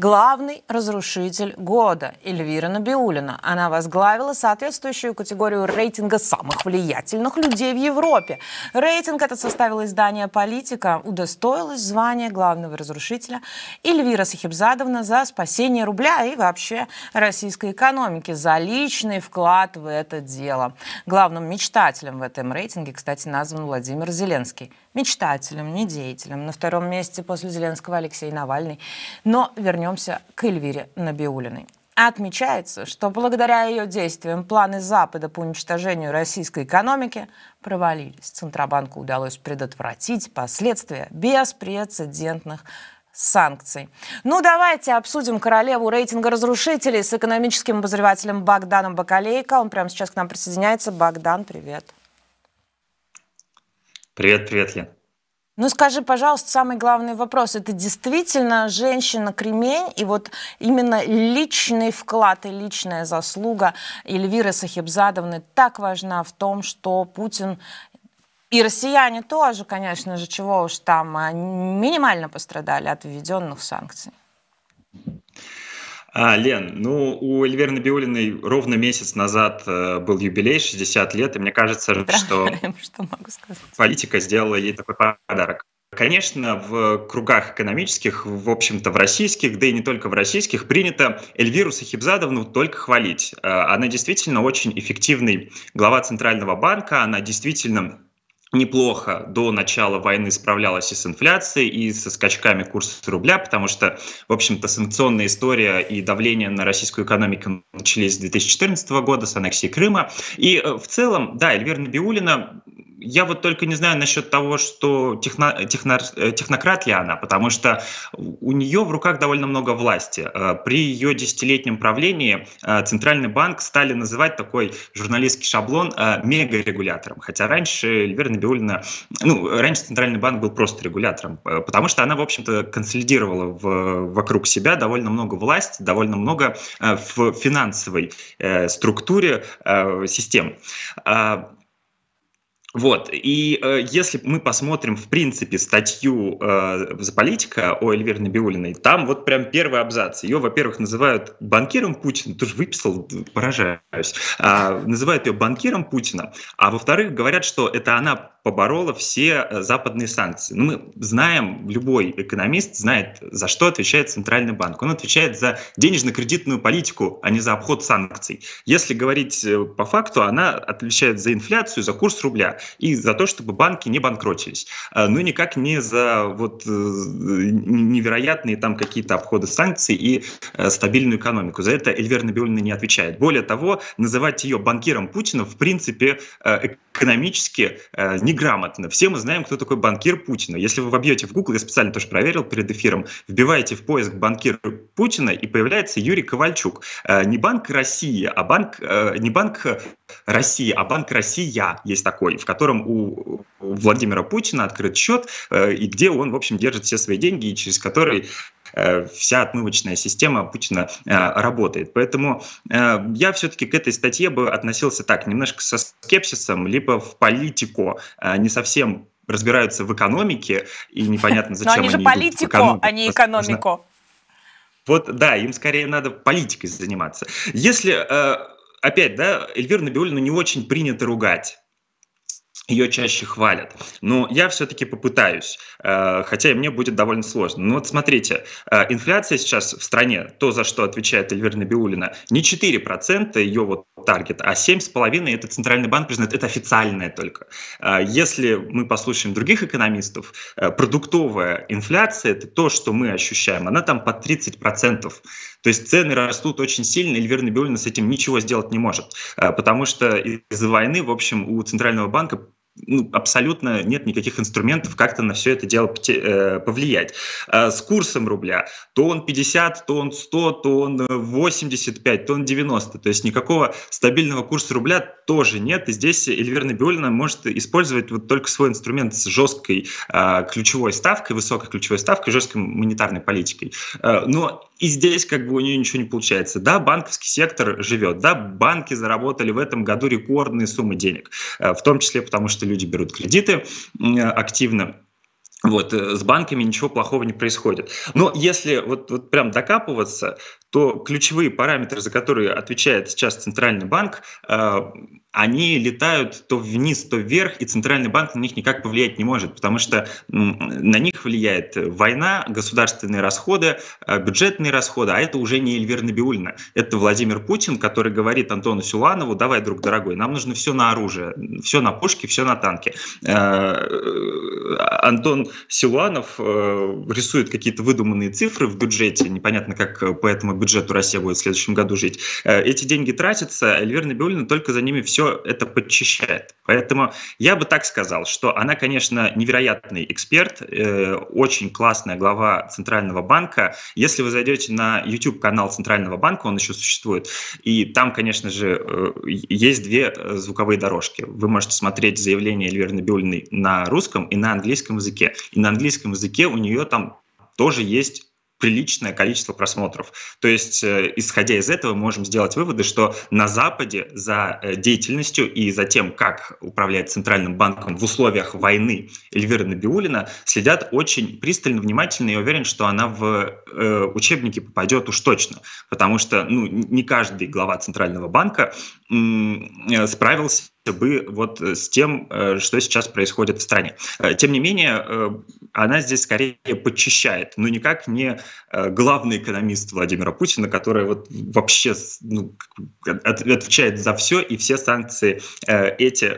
главный разрушитель года Эльвира Набиулина. Она возглавила соответствующую категорию рейтинга самых влиятельных людей в Европе. Рейтинг этот составило издание «Политика», удостоилось звания главного разрушителя Эльвира Сахибзадовна за спасение рубля и вообще российской экономики, за личный вклад в это дело. Главным мечтателем в этом рейтинге, кстати, назван Владимир Зеленский. Мечтателем, не деятелем. На втором месте после Зеленского Алексей Навальный. Но вернемся вернемся к Эльвире Набиулиной. Отмечается, что благодаря ее действиям планы Запада по уничтожению российской экономики провалились. Центробанку удалось предотвратить последствия беспрецедентных санкций. Ну, давайте обсудим королеву рейтинга разрушителей с экономическим обозревателем Богданом Бакалейко. Он прямо сейчас к нам присоединяется. Богдан, привет. Привет, привет, Лен. Ну скажи, пожалуйста, самый главный вопрос. Это действительно женщина-кремень и вот именно личный вклад и личная заслуга Эльвиры Сахибзадовны так важна в том, что Путин и россияне тоже, конечно же, чего уж там, минимально пострадали от введенных санкций. А, Лен, ну, у Эльвиры Набиулиной ровно месяц назад э, был юбилей, 60 лет, и мне кажется, да, что, что могу сказать. политика сделала ей такой подарок. Конечно, в кругах экономических, в общем-то в российских, да и не только в российских, принято Эльвиру Сахибзадовну только хвалить. Э, она действительно очень эффективный глава Центрального банка, она действительно неплохо до начала войны справлялась и с инфляцией, и со скачками курса рубля, потому что, в общем-то, санкционная история и давление на российскую экономику начались с 2014 года, с аннексии Крыма. И э, в целом, да, Эльвира Набиулина я вот только не знаю насчет того, что техно, техно, э, технократ ли она, потому что у нее в руках довольно много власти. Э, при ее десятилетнем правлении э, Центральный банк стали называть такой журналистский шаблон мегарегулятором, хотя раньше Эльвира Набиулина, ну, раньше Центральный банк был просто регулятором, потому что она, в общем-то, консолидировала в, вокруг себя довольно много власти, довольно много в финансовой структуре систем. А вот, и э, если мы посмотрим, в принципе, статью э, «За политика» о Эльвире Набиулиной, там вот прям первый абзац. Ее, во-первых, называют банкиром Путина, тоже выписал, поражаюсь, а, называют ее банкиром Путина, а во-вторых, говорят, что это она поборола все э, западные санкции. Ну, мы знаем, любой экономист знает, за что отвечает Центральный банк. Он отвечает за денежно-кредитную политику, а не за обход санкций. Если говорить э, по факту, она отвечает за инфляцию, за курс рубля и за то, чтобы банки не банкротились. Э, но никак не за вот невероятные там какие-то обходы санкций и стабильную экономику. За это Эльвер Набиулина не отвечает. Более того, называть ее банкиром Путина в принципе экономически не неграмотно. Все мы знаем, кто такой банкир Путина. Если вы вобьете в Google, я специально тоже проверил перед эфиром, вбиваете в поиск банкир Путина, и появляется Юрий Ковальчук. Э, не банк России, а банк, э, не банк России, а банк Россия есть такой, в котором у Владимира Путина открыт счет, э, и где он, в общем, держит все свои деньги, и через который Э, вся отмывочная система Путина э, работает. Поэтому э, я все-таки к этой статье бы относился так, немножко со скепсисом, либо в политику, не совсем разбираются в экономике, и непонятно, зачем они Но они же они политику, экономику, а не экономику. Вот, да, им скорее надо политикой заниматься. Если опять, да, Эльвиру Набиулину не очень принято ругать ее чаще хвалят. Но я все-таки попытаюсь, э, хотя и мне будет довольно сложно. Но вот смотрите, э, инфляция сейчас в стране, то, за что отвечает Эльвира Набиулина, не 4% ее вот таргет, а 7,5% это Центральный банк признает, это официальное только. Э, если мы послушаем других экономистов, продуктовая инфляция – это то, что мы ощущаем, она там по 30%. То есть цены растут очень сильно, Эльвира Набиулина с этим ничего сделать не может, потому что из-за войны, в общем, у Центрального банка ну, абсолютно нет никаких инструментов как-то на все это дело э, повлиять. А с курсом рубля то он 50, то он 100, то он 85, э, то он 90. То есть никакого стабильного курса рубля тоже нет. И здесь Эльвира Набиулина может использовать вот только свой инструмент с жесткой а, ключевой ставкой, высокой ключевой ставкой, жесткой монетарной политикой. А, но и здесь как бы у нее ничего не получается. Да, банковский сектор живет, да, банки заработали в этом году рекордные суммы денег, в том числе потому, что люди берут кредиты э, активно. Вот, э, с банками ничего плохого не происходит. Но если вот, вот прям докапываться, то ключевые параметры, за которые отвечает сейчас Центральный банк, а, они летают то вниз, то вверх, и Центральный банк на них никак повлиять не может, потому что на них влияет война, государственные расходы, э, бюджетные расходы, а это уже не Эльвира Набиулина. Это Владимир Путин, который говорит Антону Силанову, давай, друг дорогой, нам нужно все на оружие, все на пушки, все на танки. Э, э, Антон Силуанов рисует какие-то выдуманные цифры в бюджете, непонятно, как по этому бюджету Россия будет в следующем году жить. Эти деньги тратятся, Эльвира Набиулина только за ними все все это подчищает. Поэтому я бы так сказал, что она, конечно, невероятный эксперт, э, очень классная глава Центрального банка. Если вы зайдете на YouTube-канал Центрального банка, он еще существует, и там, конечно же, э, есть две э, звуковые дорожки. Вы можете смотреть заявление Эльвиры Набиулиной на русском и на английском языке. И на английском языке у нее там тоже есть приличное количество просмотров. То есть, э, исходя из этого, можем сделать выводы, что на Западе за э, деятельностью и за тем, как управлять Центральным банком в условиях войны Эльвира Набиулина, следят очень пристально, внимательно и уверен, что она в э, учебники попадет уж точно, потому что ну, не каждый глава Центрального банка м- э, справился бы вот э, с тем, э, что сейчас происходит в стране. Э, тем не менее, она здесь скорее подчищает, но никак не главный экономист Владимира Путина, который вот вообще ну, отвечает за все и все санкции эти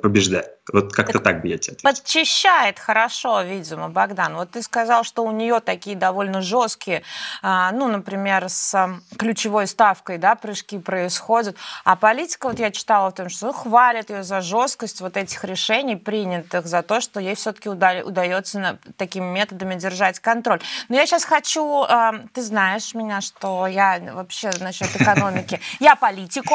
побеждает. Вот как-то так, так бы я тебе ответил. Подчищает хорошо, видимо, Богдан. Вот ты сказал, что у нее такие довольно жесткие, а, ну, например, с ключевой ставкой, да, прыжки происходят. А политика, вот я читала о том, что ну, хвалят ее за жесткость вот этих решений принятых, за то, что ей все-таки удается такими методами держать контроль. Но я сейчас хочу, а, ты знаешь меня, что я вообще насчет экономики, я политику,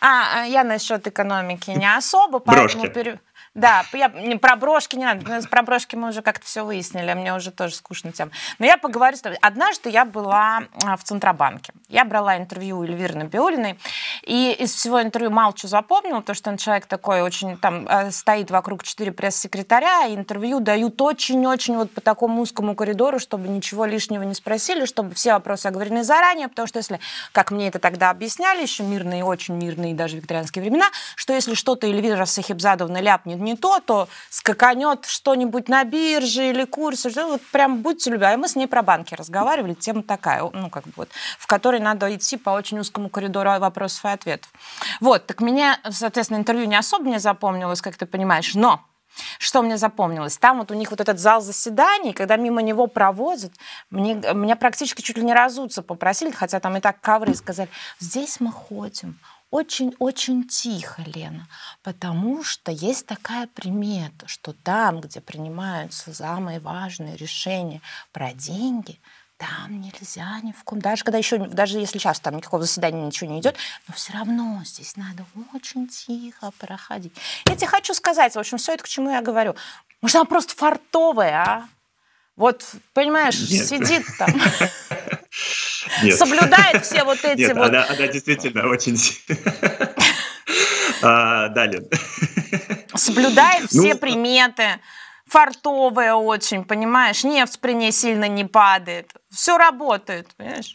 а, а я насчет экономики не особо, поэтому... Брошки. Да, я, не про брошки не надо. Про брошки мы уже как-то все выяснили. А мне уже тоже скучно тем. Но я поговорю с тобой. Однажды я была а, в Центробанке. Я брала интервью у Эльвиры Набиулиной. И из всего интервью мало что запомнила, потому что он человек такой очень там а, стоит вокруг четыре пресс-секретаря, и интервью дают очень-очень вот по такому узкому коридору, чтобы ничего лишнего не спросили, чтобы все вопросы оговорены заранее, потому что если, как мне это тогда объясняли, еще мирные, очень мирные даже викторианские времена, что если что-то Эльвира Сахибзадовна ляпнет, не то, то скаканет что-нибудь на бирже или курс вот прям будьте любя. А мы с ней про банки разговаривали, тема такая, ну, как бы вот, в которой надо идти по очень узкому коридору вопросов и ответов. Вот, так меня, соответственно, интервью не особо не запомнилось, как ты понимаешь, но что мне запомнилось? Там вот у них вот этот зал заседаний, когда мимо него проводят, мне, меня практически чуть ли не разуться попросили, хотя там и так ковры сказали, здесь мы ходим, очень-очень тихо, Лена, потому что есть такая примета, что там, где принимаются самые важные решения про деньги, там нельзя ни в ком, даже когда еще, даже если сейчас там никакого заседания ничего не идет, но все равно здесь надо очень тихо проходить. Я тебе хочу сказать, в общем, все это, к чему я говорю. Может, она просто фартовая, а? Вот, понимаешь, Нет. сидит там. Нет. соблюдает все вот эти Нет, вот... Она, она действительно очень... А, далее. Соблюдает все ну, а приметы фартовая очень, понимаешь? Нефть при ней сильно не падает. Все работает, понимаешь?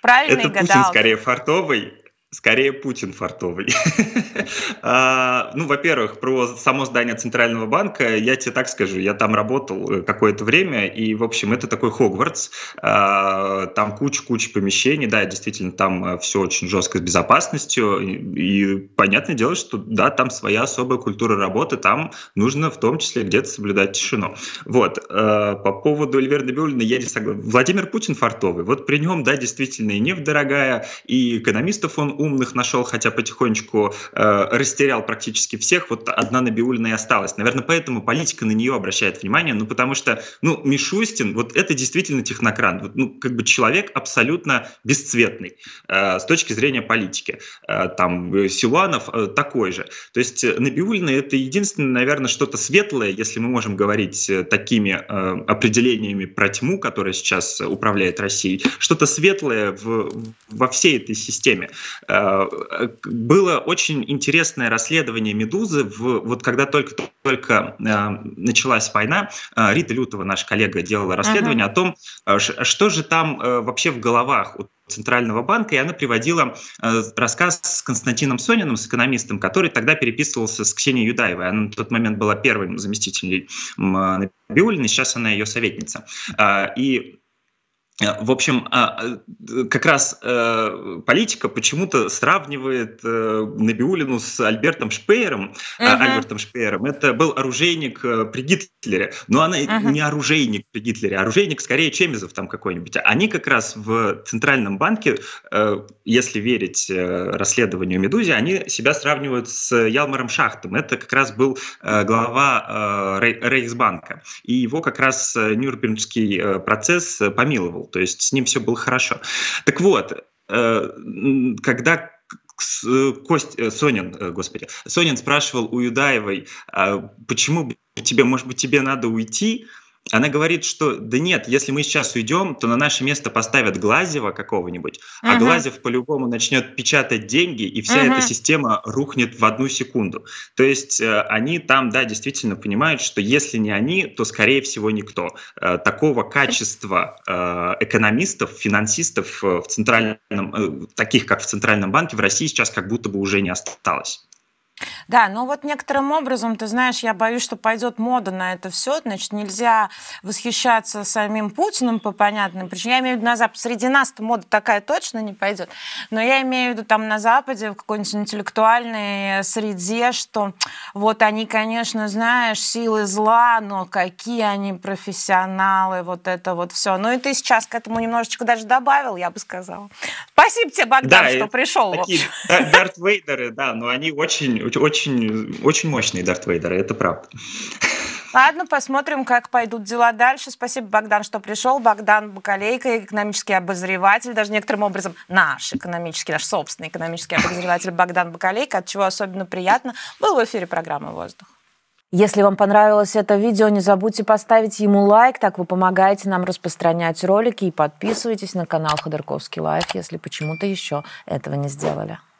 Правильные Это гадалки. Путин скорее фартовый, Скорее Путин фартовый. А, ну, во-первых, про само здание Центрального банка, я тебе так скажу, я там работал э, какое-то время, и, в общем, это такой Хогвартс. А, там куча-куча помещений, да, действительно, там э, все очень жестко с безопасностью, и понятное дело, что, да, там своя особая культура работы, там нужно в том числе где-то соблюдать тишину. Вот, э, по поводу Эльверы Набиуллина я не согласен. Владимир Путин фартовый, вот при нем, да, действительно, и нефть дорогая, и экономистов он умных нашел, хотя потихонечку э, растерял практически всех, вот одна Набиулина и осталась. Наверное, поэтому политика на нее обращает внимание, ну потому что, ну, Мишустин, вот это действительно технокран вот, ну, как бы человек абсолютно бесцветный э, с точки зрения политики. Э, там э, Силуанов э, такой же. То есть э, Набиулина это единственное, наверное, что-то светлое, если мы можем говорить э, такими э, определениями про тьму, которая сейчас управляет Россией, что-то светлое в, во всей этой системе. Было очень интересное расследование «Медузы». В, вот когда только-только э, началась война, э, Рита Лютова, наш коллега, делала расследование ага. о том, э, что же там вообще в головах у Центрального банка, и она приводила рассказ с Константином Сониным, с экономистом, который тогда переписывался с Ксенией Юдаевой. Она на тот момент была первым заместителем э, сейчас она ее советница. и Э, в общем, а, э, как раз э, политика почему-то сравнивает Набиулину с Альбертом Шпеером. Uh-huh. Альбертом Шпеером. Это был оружейник при Гитлере. Но она uh-huh. не оружейник при Гитлере, а оружейник скорее Чемизов там какой-нибудь. Они как раз в Центральном банке, если верить расследованию Медузи, они себя сравнивают с Ялмаром Шахтом. Это как раз был глава Рейхсбанка. И его как раз Нюрнбергский процесс помиловал. То есть с ним все было хорошо. Так вот, э, когда э, Кость, э, Сонин, господи, Сонин спрашивал у Юдаевой, а почему тебе, может быть, тебе надо уйти, она говорит, что да нет, если мы сейчас уйдем, то на наше место поставят Глазева какого-нибудь, uh-huh. а Глазев по-любому начнет печатать деньги, и вся uh-huh. эта система рухнет в одну секунду. То есть э, они там, да, действительно понимают, что если не они, то, скорее всего, никто. Э, такого качества э, экономистов, финансистов э, в центральном, э, таких, как в Центральном банке, в России сейчас как будто бы уже не осталось. Да, но ну вот некоторым образом, ты знаешь, я боюсь, что пойдет мода на это все. Значит, нельзя восхищаться самим Путиным по понятным причинам. Я имею в виду на Западе. Среди нас мода такая точно не пойдет. Но я имею в виду там на Западе, в какой-нибудь интеллектуальной э, среде, что вот они, конечно, знаешь, силы зла, но какие они профессионалы, вот это вот все. Ну и ты сейчас к этому немножечко даже добавил, я бы сказала. Спасибо тебе, Богдан, да, что пришел. Такие Дарт Вейдеры, да, но они очень очень, очень мощный Дарт Вейдер, это правда. Ладно, посмотрим, как пойдут дела дальше. Спасибо, Богдан, что пришел. Богдан Бакалейко, экономический обозреватель, даже некоторым образом наш экономический, наш собственный экономический обозреватель Богдан Бакалейко, от чего особенно приятно, был в эфире программы «Воздух». Если вам понравилось это видео, не забудьте поставить ему лайк, так вы помогаете нам распространять ролики и подписывайтесь на канал Ходорковский Лайф, если почему-то еще этого не сделали.